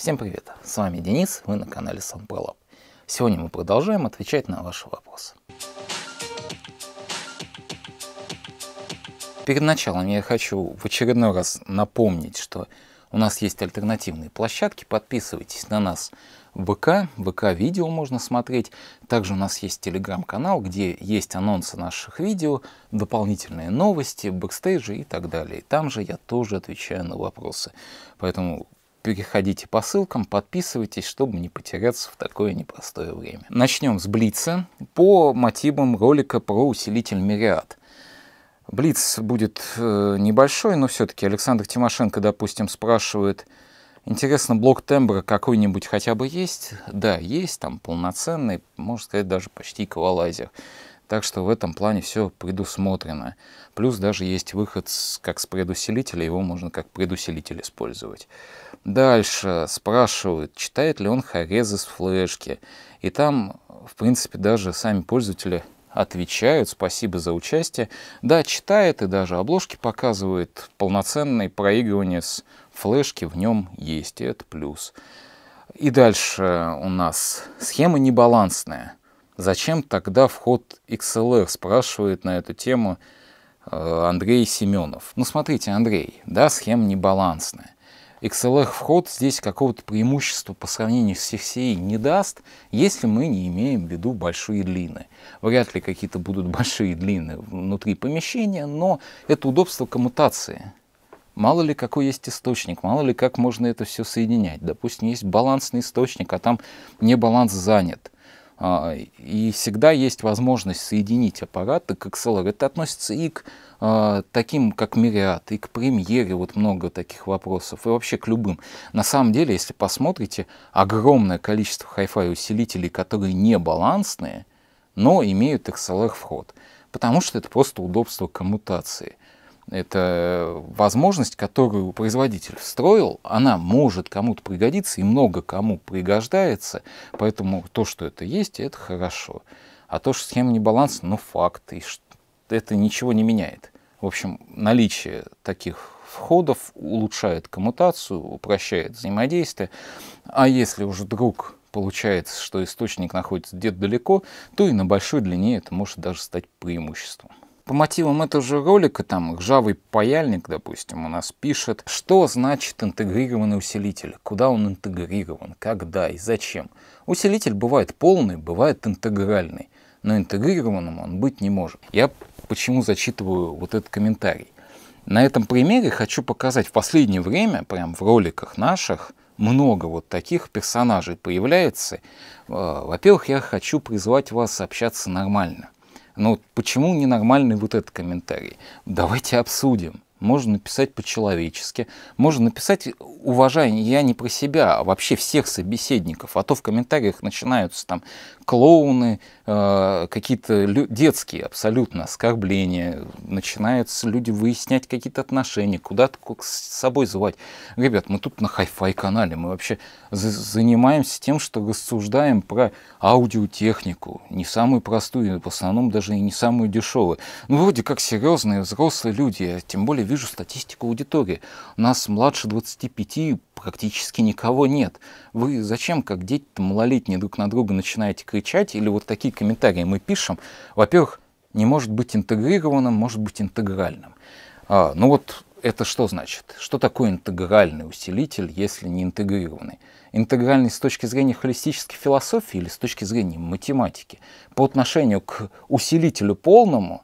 Всем привет, с вами Денис, вы на канале Сампролаб. Сегодня мы продолжаем отвечать на ваши вопросы. Перед началом я хочу в очередной раз напомнить, что у нас есть альтернативные площадки, подписывайтесь на нас в ВК, ВК-видео можно смотреть. Также у нас есть телеграм-канал, где есть анонсы наших видео, дополнительные новости, бэкстейджи и так далее. там же я тоже отвечаю на вопросы. Поэтому переходите по ссылкам, подписывайтесь, чтобы не потеряться в такое непростое время. Начнем с Блица по мотивам ролика про усилитель Мириад. Блиц будет э, небольшой, но все-таки Александр Тимошенко, допустим, спрашивает, интересно, блок тембра какой-нибудь хотя бы есть? Да, есть, там полноценный, можно сказать, даже почти эквалайзер. Так что в этом плане все предусмотрено. Плюс даже есть выход с, как с предусилителя, его можно как предусилитель использовать. Дальше спрашивают, читает ли он хорез с флешки. И там, в принципе, даже сами пользователи отвечают, спасибо за участие. Да, читает и даже обложки показывает. Полноценное проигрывание с флешки в нем есть, и это плюс. И дальше у нас схема небалансная. Зачем тогда вход XLR, спрашивает на эту тему э, Андрей Семенов. Ну смотрите, Андрей, да, схема небалансная. XLR вход здесь какого-то преимущества по сравнению с CCI e не даст, если мы не имеем в виду большие длины. Вряд ли какие-то будут большие длины внутри помещения, но это удобство коммутации. Мало ли какой есть источник, мало ли как можно это все соединять. Допустим, есть балансный источник, а там не баланс занят. А, и всегда есть возможность соединить аппараты к XLR. Это относится и к а, таким, как Мириад, и к премьере, вот много таких вопросов, и вообще к любым. На самом деле, если посмотрите, огромное количество Hi-Fi усилителей, которые не балансные, но имеют XLR вход, потому что это просто удобство коммутации это э, возможность, которую производитель встроил, она может кому-то пригодиться и много кому пригождается, поэтому то, что это есть, это хорошо. А то, что схема не баланс, ну факт, и это ничего не меняет. В общем, наличие таких входов улучшает коммутацию, упрощает взаимодействие. А если уже вдруг получается, что источник находится где-то далеко, то и на большой длине это может даже стать преимуществом по мотивам этого же ролика, там, ржавый паяльник, допустим, у нас пишет, что значит интегрированный усилитель, куда он интегрирован, когда и зачем. Усилитель бывает полный, бывает интегральный, но интегрированным он быть не может. Я почему зачитываю вот этот комментарий. На этом примере хочу показать, в последнее время, прям в роликах наших, много вот таких персонажей появляется. Э, во-первых, я хочу призвать вас общаться нормально – ну почему ненормальный вот этот комментарий? Давайте обсудим можно написать по-человечески, можно написать уважение, я не про себя, а вообще всех собеседников, а то в комментариях начинаются там клоуны, э, какие-то детские абсолютно оскорбления, начинаются люди выяснять какие-то отношения, куда-то с собой звать. Ребят, мы тут на хай-фай канале, мы вообще занимаемся тем, что рассуждаем про аудиотехнику, не самую простую, в основном даже и не самую дешевую. Ну, вроде как серьезные взрослые люди, а тем более вижу статистику аудитории. У нас младше 25 практически никого нет. Вы зачем, как дети-то малолетние, друг на друга начинаете кричать? Или вот такие комментарии мы пишем. Во-первых, не может быть интегрированным, может быть интегральным. А, ну вот это что значит? Что такое интегральный усилитель, если не интегрированный? Интегральный с точки зрения холистической философии или с точки зрения математики? По отношению к усилителю полному,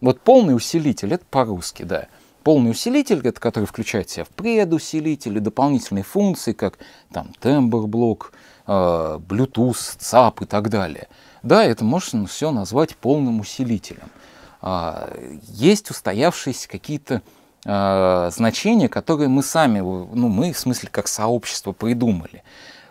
вот полный усилитель, это по-русски, да, Полный усилитель, это который включает в себя предусилители, дополнительные функции, как там тембр-блок, э, Bluetooth, ЦАП и так далее. Да, это можно все назвать полным усилителем. Э, есть устоявшиеся какие-то э, значения, которые мы сами, ну мы в смысле как сообщество придумали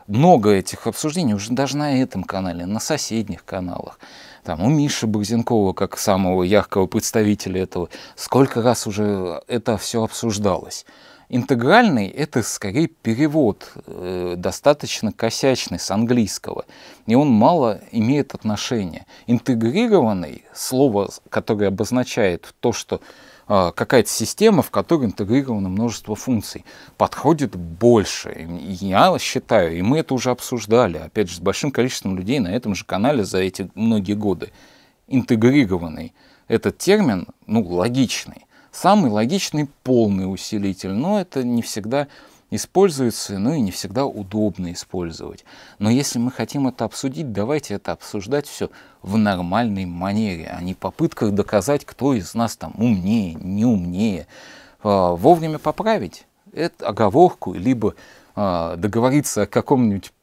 много этих обсуждений уже даже на этом канале, на соседних каналах там, у Миши Багзенкова, как самого яркого представителя этого, сколько раз уже это все обсуждалось. Интегральный – это скорее перевод, э, достаточно косячный с английского, и он мало имеет отношения. Интегрированный – слово, которое обозначает то, что а, какая-то система, в которой интегрировано множество функций, подходит больше. я считаю, и мы это уже обсуждали, опять же, с большим количеством людей на этом же канале за эти многие годы, интегрированный этот термин, ну, логичный. Самый логичный полный усилитель, но это не всегда используются, ну и не всегда удобно использовать. Но если мы хотим это обсудить, давайте это обсуждать все в нормальной манере, а не попытках доказать, кто из нас там умнее, не умнее. А, вовремя поправить эту оговорку, либо а, договориться о каком-нибудь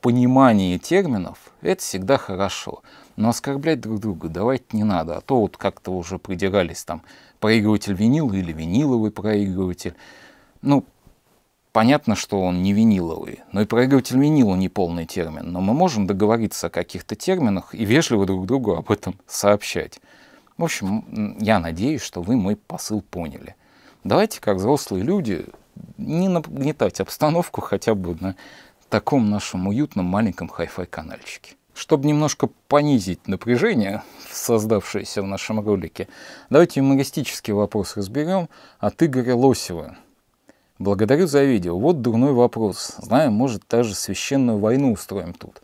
понимании терминов, это всегда хорошо. Но оскорблять друг друга давайте не надо, а то вот как-то уже придирались там проигрыватель винил или виниловый проигрыватель. Ну, Понятно, что он не виниловый, но и проигрыватель винила не полный термин, но мы можем договориться о каких-то терминах и вежливо друг другу об этом сообщать. В общем, я надеюсь, что вы мой посыл поняли. Давайте, как взрослые люди, не нагнетать обстановку хотя бы на таком нашем уютном маленьком хай-фай канальчике. Чтобы немножко понизить напряжение, создавшееся в нашем ролике, давайте юмористический вопрос разберем от Игоря Лосева, Благодарю за видео. Вот дурной вопрос. Знаю, может, даже священную войну устроим тут.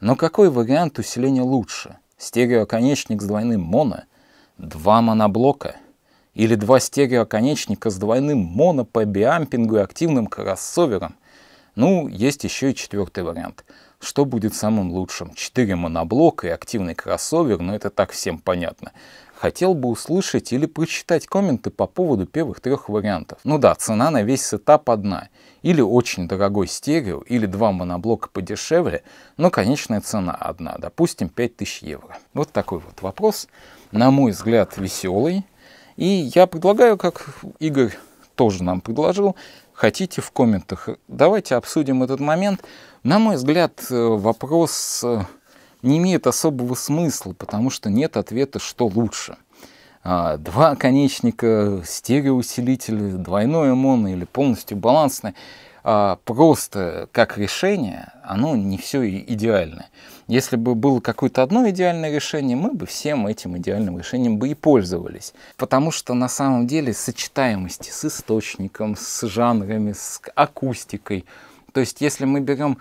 Но какой вариант усиления лучше? Стереоконечник с двойным моно? Два моноблока? Или два стереоконечника с двойным моно по биампингу и активным кроссовером? Ну, есть еще и четвертый вариант. Что будет самым лучшим? Четыре моноблока и активный кроссовер, но это так всем понятно хотел бы услышать или прочитать комменты по поводу первых трех вариантов. Ну да, цена на весь сетап одна. Или очень дорогой стерео, или два моноблока подешевле, но конечная цена одна, допустим, 5000 евро. Вот такой вот вопрос, на мой взгляд, веселый. И я предлагаю, как Игорь тоже нам предложил, хотите в комментах, давайте обсудим этот момент. На мой взгляд, э, вопрос э, не имеет особого смысла, потому что нет ответа, что лучше. А, два конечника, стереоусилитель, двойное моно или полностью балансное а, просто как решение, оно не все идеальное. Если бы было какое-то одно идеальное решение, мы бы всем этим идеальным решением бы и пользовались. Потому что на самом деле сочетаемости с источником, с жанрами, с акустикой. То есть если мы берем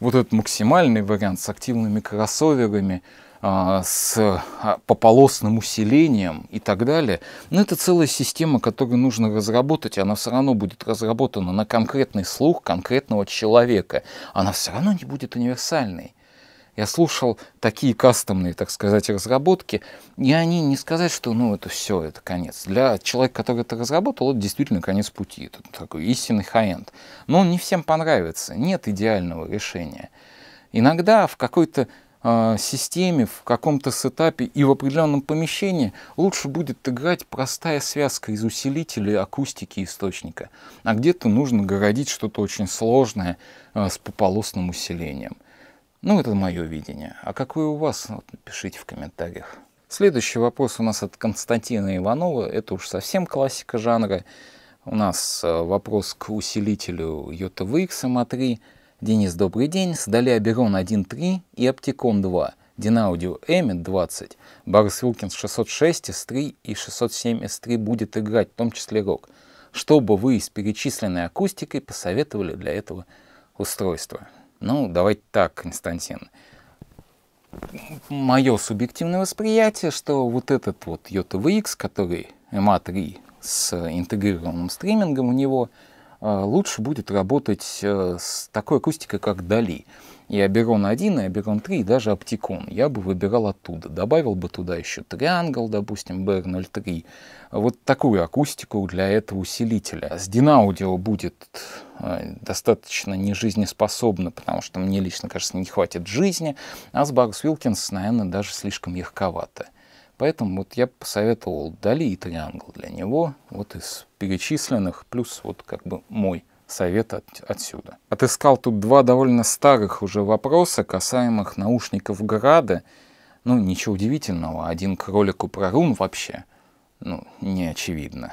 вот этот максимальный вариант с активными кроссоверами, а, с а, пополосным усилением и так далее. Но ну, это целая система, которую нужно разработать, и она все равно будет разработана на конкретный слух конкретного человека. Она все равно не будет универсальной я слушал такие кастомные, так сказать, разработки, и они не сказать, что ну это все, это конец. Для человека, который это разработал, это действительно конец пути, это такой истинный хай-энд. Но он не всем понравится, нет идеального решения. Иногда в какой-то а, системе, в каком-то сетапе и в определенном помещении лучше будет играть простая связка из усилителей, акустики источника. А где-то нужно городить что-то очень сложное а, с пополосным усилением. Ну, это мое видение. А какое у вас, вот, пишите в комментариях. Следующий вопрос у нас от Константина Иванова. Это уж совсем классика жанра. У нас э, вопрос к усилителю YVX MA3. Денис, добрый день. Сдали Аберон 1.3 и Оптикон 2. Динаудио Эмит 20. Барс Вилкинс 606 S3 и 607 S3 будет играть, в том числе рок. Что бы вы с перечисленной акустикой посоветовали для этого устройства? Ну, давайте так, Константин. Мое субъективное восприятие, что вот этот вот Yota VX, который MA3 с интегрированным стримингом у него, э, лучше будет работать э, с такой акустикой, как Дали и Аберон 1, и Аберон 3, и даже Оптикон. Я бы выбирал оттуда. Добавил бы туда еще Триангл, допустим, BR03. Вот такую акустику для этого усилителя. С Динаудио будет э, достаточно нежизнеспособно, потому что мне лично, кажется, не хватит жизни, а с Барс Вилкинс, наверное, даже слишком легковато. Поэтому вот я посоветовал Дали и Триангл для него, вот из перечисленных, плюс вот как бы мой совет от, отсюда. Отыскал тут два довольно старых уже вопроса, касаемых наушников Града. Ну, ничего удивительного, один к ролику про рун вообще, ну, не очевидно.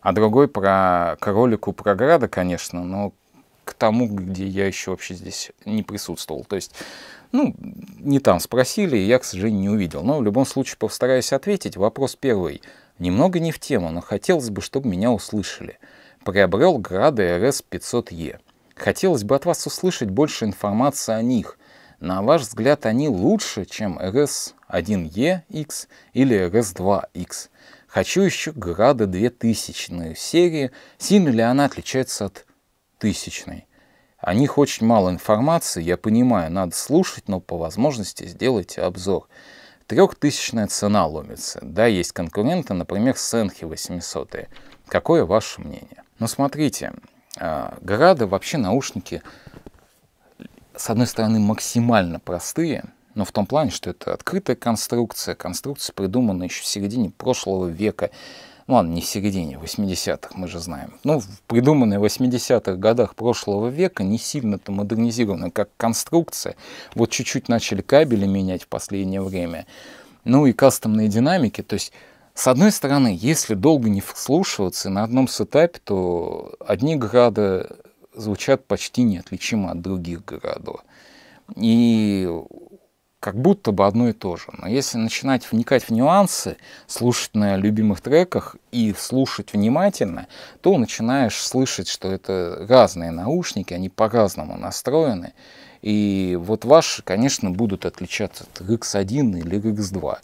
А другой про к ролику про Града, конечно, но к тому, где я еще вообще здесь не присутствовал. То есть, ну, не там спросили, я, к сожалению, не увидел. Но в любом случае постараюсь ответить. Вопрос первый. Немного не в тему, но хотелось бы, чтобы меня услышали приобрел Грады RS 500 e Хотелось бы от вас услышать больше информации о них. На ваш взгляд, они лучше, чем RS 1 ex или RS 2 x Хочу еще Града 2000 серии. Сильно ли она отличается от тысячной? О них очень мало информации, я понимаю, надо слушать, но по возможности сделайте обзор. Трехтысячная цена ломится. Да, есть конкуренты, например, Сенхи 800. Какое ваше мнение? Но смотрите, а, Грады вообще наушники, с одной стороны, максимально простые, но в том плане, что это открытая конструкция, конструкция придумана еще в середине прошлого века, ну ладно, не в середине, в 80-х, мы же знаем. Ну, придуманная в 80-х годах прошлого века, не сильно-то модернизированная как конструкция. Вот чуть-чуть начали кабели менять в последнее время. Ну и кастомные динамики, то есть с одной стороны, если долго не вслушиваться на одном сетапе, то одни града звучат почти неотличимо от других городов. И как будто бы одно и то же. Но если начинать вникать в нюансы, слушать на любимых треках и слушать внимательно, то начинаешь слышать, что это разные наушники, они по-разному настроены. И вот ваши, конечно, будут отличаться от RX1 или RX2.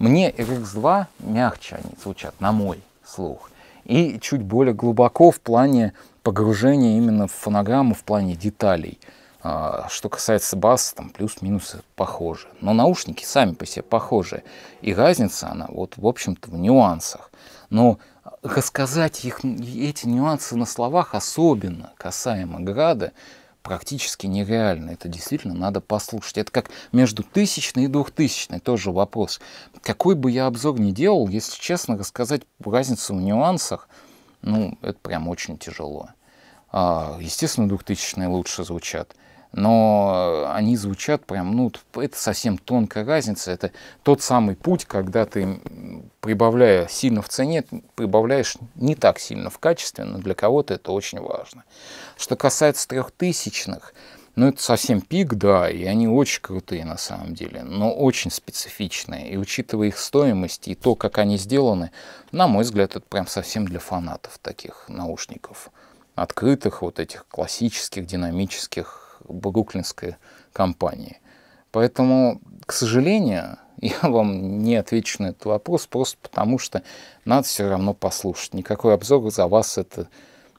Мне RX-2 мягче они звучат, на мой слух. И чуть более глубоко в плане погружения именно в фонограмму, в плане деталей. А, что касается баса, там плюс-минусы похожи. Но наушники сами по себе похожи. И разница она вот, в общем-то, в нюансах. Но рассказать их, эти нюансы на словах, особенно касаемо Града, практически нереально. Это действительно надо послушать. Это как между тысячной и двухтысячной тоже вопрос. Какой бы я обзор ни делал, если честно, рассказать разницу в нюансах, ну, это прям очень тяжело. А, естественно, двухтысячные лучше звучат но э, они звучат прям, ну, это совсем тонкая разница. Это тот самый путь, когда ты, прибавляя сильно в цене, прибавляешь не так сильно в качестве, но для кого-то это очень важно. Что касается трехтысячных, ну, это совсем пик, да, и они очень крутые на самом деле, но очень специфичные. И учитывая их стоимость и то, как они сделаны, на мой взгляд, это прям совсем для фанатов таких наушников. Открытых, вот этих классических, динамических, бруклинской компании. Поэтому, к сожалению, я вам не отвечу на этот вопрос, просто потому что надо все равно послушать. Никакой обзор за вас это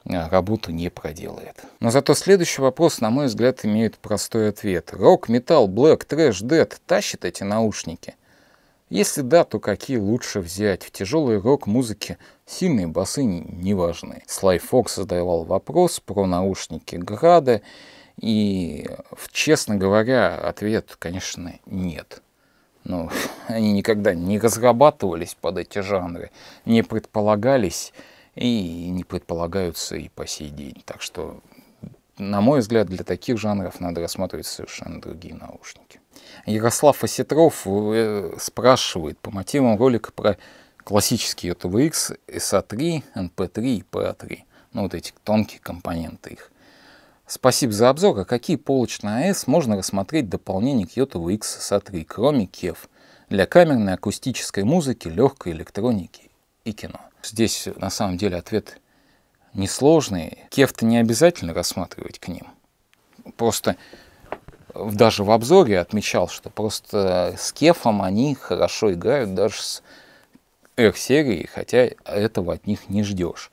э, работу не проделает. Но зато следующий вопрос, на мой взгляд, имеет простой ответ. Рок, металл, блэк, трэш, дед тащит эти наушники? Если да, то какие лучше взять? В тяжелой рок-музыке сильные басы не важны. Слайфокс задавал вопрос про наушники Града, и, честно говоря, ответ, конечно, нет. Ну, они никогда не разрабатывались под эти жанры, не предполагались и не предполагаются и по сей день. Так что, на мой взгляд, для таких жанров надо рассматривать совершенно другие наушники. Ярослав Осетров э, спрашивает по мотивам ролика про классические JVX SA3, NP3 и PA3. А ну, вот эти тонкие компоненты их. Спасибо за обзор. А какие полочные на АЭС можно рассмотреть в дополнении к Yota VX-SA3, а кроме КЕВ, для камерной акустической музыки, легкой электроники и кино? Здесь на самом деле ответ несложный. КЕВ-то не обязательно рассматривать к ним. Просто даже в обзоре отмечал, что просто с кефом они хорошо играют даже с R-серии, хотя этого от них не ждешь.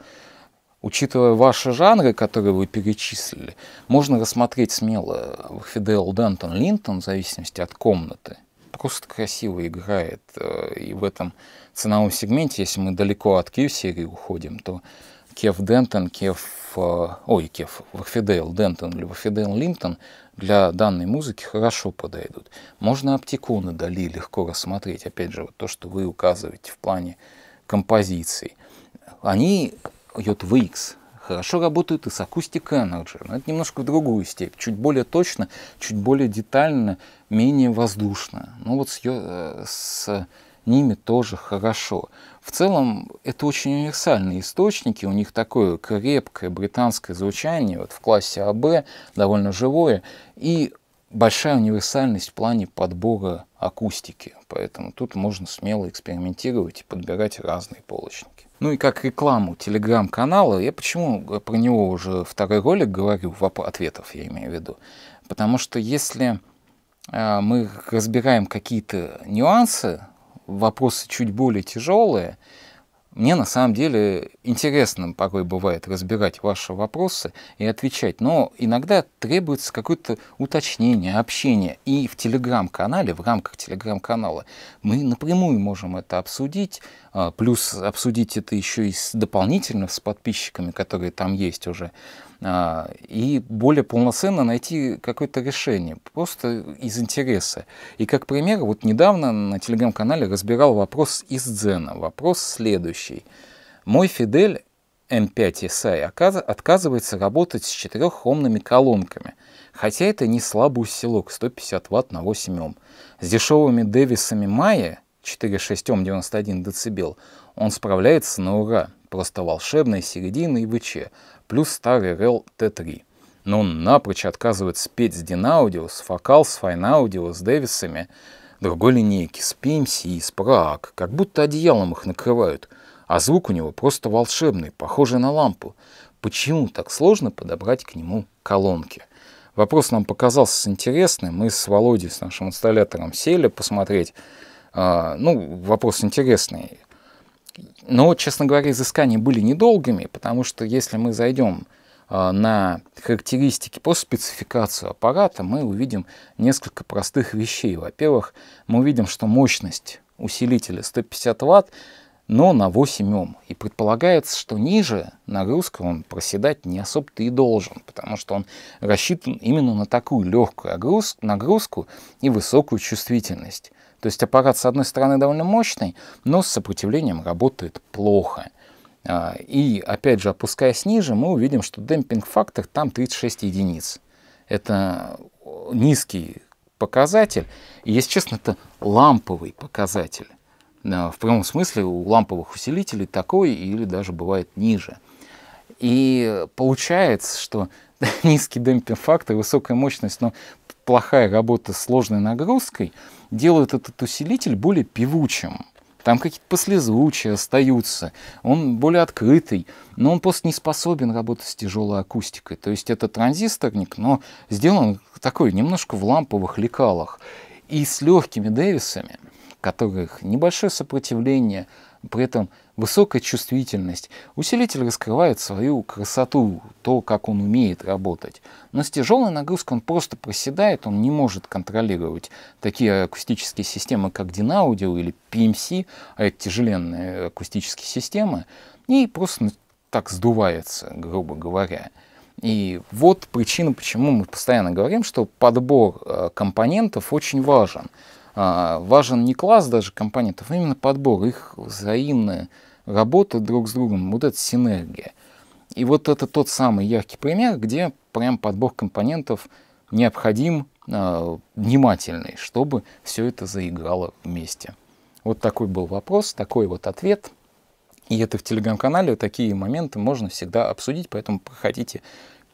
Учитывая ваши жанры, которые вы перечислили, можно рассмотреть смело Фидел Дентон Линтон, в зависимости от комнаты. Просто красиво играет. Э, и в этом ценовом сегменте, если мы далеко от Киев-серии уходим, то Кев Дентон, Кев... Э, ой, Кев, Варфидейл Дентон или Варфидейл Линтон для данной музыки хорошо подойдут. Можно Аптикуна Дали легко рассмотреть, опять же, вот то, что вы указываете в плане композиций. Они JVX хорошо работают и с Acoustic Energy, но это немножко в другую степь, чуть более точно, чуть более детально, менее воздушно. Но ну вот с, э, с ними тоже хорошо. В целом, это очень универсальные источники, у них такое крепкое британское звучание, вот в классе АБ, довольно живое, и большая универсальность в плане подбора акустики, поэтому тут можно смело экспериментировать и подбирать разные полочники ну и как рекламу телеграм-канала, я почему про него уже второй ролик говорю, в ответов я имею в виду, потому что если э, мы разбираем какие-то нюансы, вопросы чуть более тяжелые, мне на самом деле интересно порой бывает разбирать ваши вопросы и отвечать, но иногда требуется какое-то уточнение, общение. И в телеграм-канале, в рамках телеграм-канала мы напрямую можем это обсудить, а, плюс обсудить это еще и дополнительно с подписчиками, которые там есть уже. А, и более полноценно найти какое-то решение, просто из интереса. И как пример, вот недавно на телеграм-канале разбирал вопрос из Дзена. Вопрос следующий. Мой Фидель M5 SI отказывается работать с четырехомными колонками, хотя это не слабый усилок 150 Вт на 8 Ом. С дешевыми Дэвисами Майя 4,6 Ом 91 дБ, он справляется на ура, просто волшебной серединой ВЧ, плюс старый REL Т3. Но он напрочь отказывается петь с Динаудио, с Фокал, с Файнаудио, с Дэвисами, другой линейки, с Пимси и с Праак, как будто одеялом их накрывают, а звук у него просто волшебный, похожий на лампу. Почему так сложно подобрать к нему колонки? Вопрос нам показался интересным, мы с Володей, с нашим инсталлятором, сели посмотреть а, ну, вопрос интересный. Но, честно говоря, изыскания были недолгими, потому что если мы зайдем а, на характеристики по спецификацию аппарата, мы увидим несколько простых вещей. Во-первых, мы увидим, что мощность усилителя 150 Вт, но на 8 Ом. И предполагается, что ниже нагрузка он проседать не особо-то и должен, потому что он рассчитан именно на такую легкую нагрузку и высокую чувствительность. То есть аппарат, с одной стороны, довольно мощный, но с сопротивлением работает плохо. А, и опять же, опускаясь ниже, мы увидим, что демпинг-фактор там 36 единиц. Это низкий показатель, и, если честно, это ламповый показатель. А, в прямом смысле у ламповых усилителей такой или даже бывает ниже. И получается, что низкий демпинг-фактор, высокая мощность, но плохая работа с сложной нагрузкой делают этот усилитель более певучим. Там какие-то послезвучия остаются, он более открытый, но он просто не способен работать с тяжелой акустикой. То есть это транзисторник, но сделан такой немножко в ламповых лекалах. И с легкими Дэвисами, которых небольшое сопротивление, при этом высокая чувствительность. Усилитель раскрывает свою красоту, то, как он умеет работать. Но с тяжелой нагрузкой он просто проседает, он не может контролировать такие акустические системы, как Dynaudio или PMC, эм а это тяжеленные акустические системы, и просто ну, так сдувается, грубо говоря. И вот причина, почему мы постоянно говорим, что подбор э, компонентов очень важен. А, важен не класс даже компонентов, а именно подбор, их взаимная работа друг с другом, вот эта синергия. И вот это тот самый яркий пример, где прям подбор компонентов необходим, а, внимательный, чтобы все это заиграло вместе. Вот такой был вопрос, такой вот ответ. И это в телеграм-канале, такие моменты можно всегда обсудить, поэтому проходите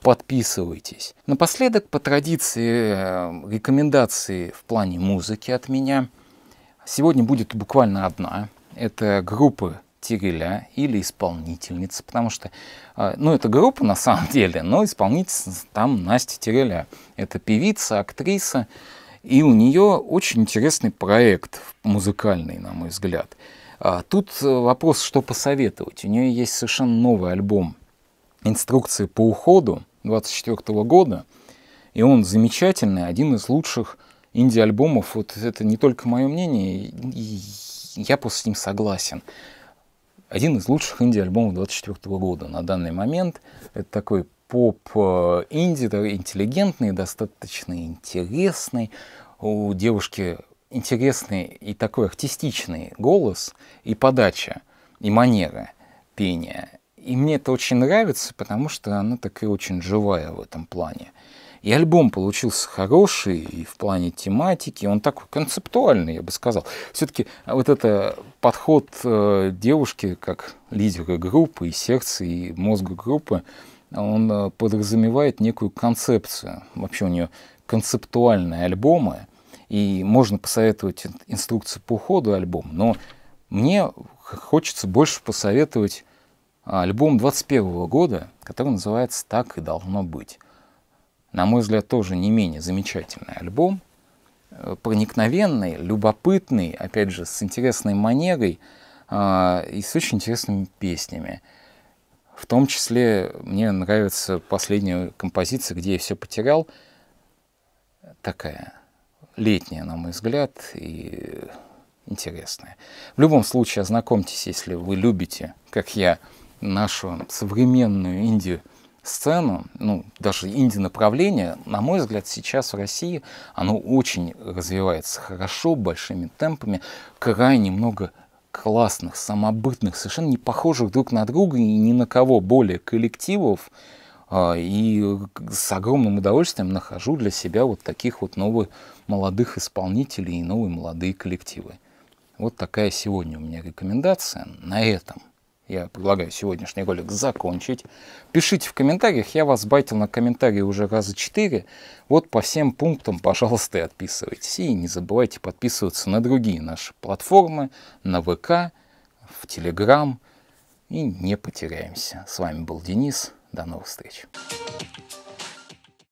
подписывайтесь. Напоследок, по традиции, э, рекомендации в плане музыки от меня. Сегодня будет буквально одна. Это группа Тиреля или исполнительница, потому что, э, ну, это группа на самом деле, но исполнительница там Настя Тиреля. Это певица, актриса, и у нее очень интересный проект музыкальный, на мой взгляд. А тут э, вопрос, что посоветовать. У нее есть совершенно новый альбом «Инструкции по уходу», 24 года. И он замечательный, один из лучших инди-альбомов. Вот это не только мое мнение, и я просто с ним согласен. Один из лучших инди-альбомов 24 года на данный момент. Это такой поп-инди, э, интеллигентный, достаточно интересный. У девушки интересный и такой артистичный голос, и подача, и манера пения. И мне это очень нравится, потому что она такая очень живая в этом плане. И альбом получился хороший и в плане тематики, он такой концептуальный, я бы сказал. Все-таки а вот это подход э, девушки как лидера группы и сердца, и мозга группы, он э, подразумевает некую концепцию. Вообще у нее концептуальные альбомы, и можно посоветовать инструкцию по уходу альбома, но мне хочется больше посоветовать альбом 21 года, который называется «Так и должно быть». На мой взгляд, тоже не менее замечательный альбом, проникновенный, любопытный, опять же, с интересной манерой а, и с очень интересными песнями. В том числе мне нравится последняя композиция, где я все потерял, такая летняя, на мой взгляд, и интересная. В любом случае, ознакомьтесь, если вы любите, как я, нашу современную инди сцену, ну, даже инди-направление, на мой взгляд, сейчас в России оно очень развивается хорошо, большими темпами, крайне много классных, самобытных, совершенно не похожих друг на друга и ни на кого более коллективов, а, и с огромным удовольствием нахожу для себя вот таких вот новых молодых исполнителей и новые молодые коллективы. Вот такая сегодня у меня рекомендация на этом – я предлагаю сегодняшний ролик закончить. Пишите в комментариях, я вас байтил на комментарии уже раза 4. Вот по всем пунктам, пожалуйста, и отписывайтесь. И не забывайте подписываться на другие наши платформы, на ВК, в Телеграм. И не потеряемся. С вами был Денис. До новых встреч.